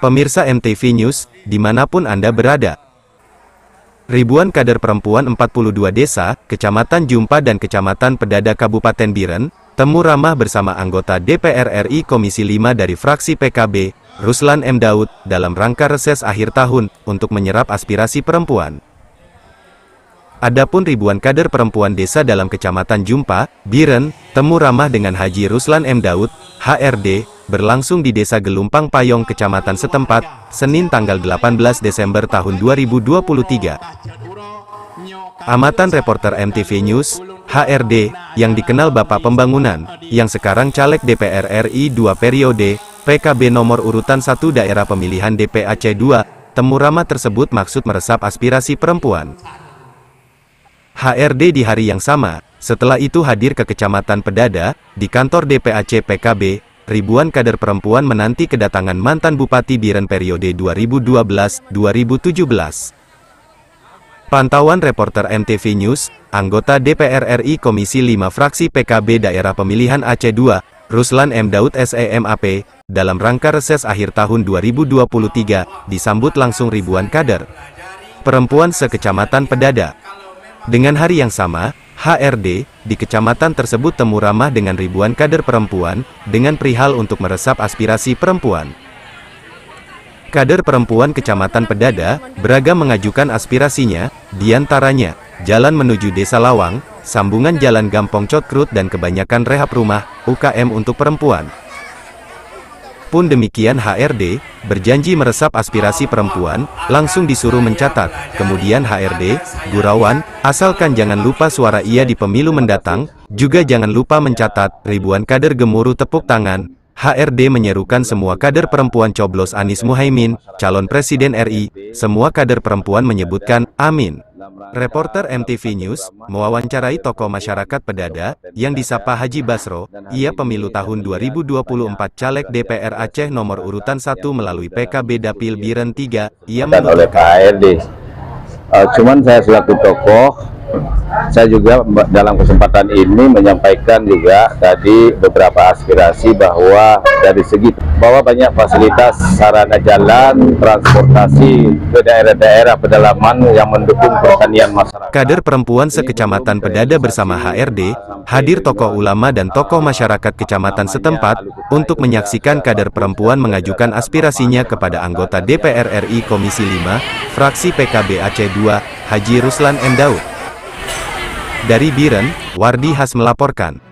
Pemirsa MTV News, dimanapun Anda berada. Ribuan kader perempuan 42 desa, kecamatan Jumpa dan kecamatan Pedada Kabupaten Biren, temu ramah bersama anggota DPR RI Komisi 5 dari fraksi PKB, Ruslan M. Daud, dalam rangka reses akhir tahun, untuk menyerap aspirasi perempuan. Adapun ribuan kader perempuan desa dalam kecamatan Jumpa, Biren, temu ramah dengan Haji Ruslan M. Daud, HRD, berlangsung di Desa Gelumpang Payong, Kecamatan setempat, Senin tanggal 18 Desember tahun 2023. Amatan reporter MTV News, HRD, yang dikenal Bapak Pembangunan, yang sekarang caleg DPR RI 2 periode, PKB nomor urutan 1 daerah pemilihan DPAC 2, ramah tersebut maksud meresap aspirasi perempuan. HRD di hari yang sama, setelah itu hadir ke Kecamatan Pedada, di kantor DPAC PKB, ribuan kader perempuan menanti kedatangan mantan Bupati Biren periode 2012-2017. Pantauan reporter MTV News, anggota DPR RI Komisi 5 fraksi PKB Daerah Pemilihan Aceh II, Ruslan M. Daud SEMAP, dalam rangka reses akhir tahun 2023, disambut langsung ribuan kader. Perempuan sekecamatan Pedada. Dengan hari yang sama, HRD, di kecamatan tersebut temu ramah dengan ribuan kader perempuan, dengan perihal untuk meresap aspirasi perempuan. Kader perempuan Kecamatan Pedada, beragam mengajukan aspirasinya, diantaranya, jalan menuju Desa Lawang, sambungan jalan Gampong Cotkrut dan kebanyakan rehab rumah, UKM untuk perempuan. Pun demikian HRD, berjanji meresap aspirasi perempuan, langsung disuruh mencatat, kemudian HRD, Gurawan, asalkan jangan lupa suara ia di pemilu mendatang, juga jangan lupa mencatat, ribuan kader gemuruh tepuk tangan, HRD menyerukan semua kader perempuan coblos Anies Muhaimin, calon presiden RI, semua kader perempuan menyebutkan, amin. Reporter MTV News mewawancarai tokoh masyarakat pedada yang disapa Haji Basro, ia pemilu tahun 2024 caleg DPR Aceh nomor urutan 1 melalui PKB Dapil Biren 3, ia dan oleh KRD. Uh, eh, cuman saya selaku tokoh saya juga dalam kesempatan ini menyampaikan juga tadi beberapa aspirasi bahwa dari segi bahwa banyak fasilitas sarana jalan, transportasi ke daerah-daerah pedalaman yang mendukung pertanian masyarakat. Kader perempuan sekecamatan Pedada bersama HRD, hadir tokoh ulama dan tokoh masyarakat kecamatan setempat untuk menyaksikan kader perempuan mengajukan aspirasinya kepada anggota DPR RI Komisi 5, fraksi PKB Aceh 2, Haji Ruslan M. Daud. Dari Biren, Wardi Has melaporkan.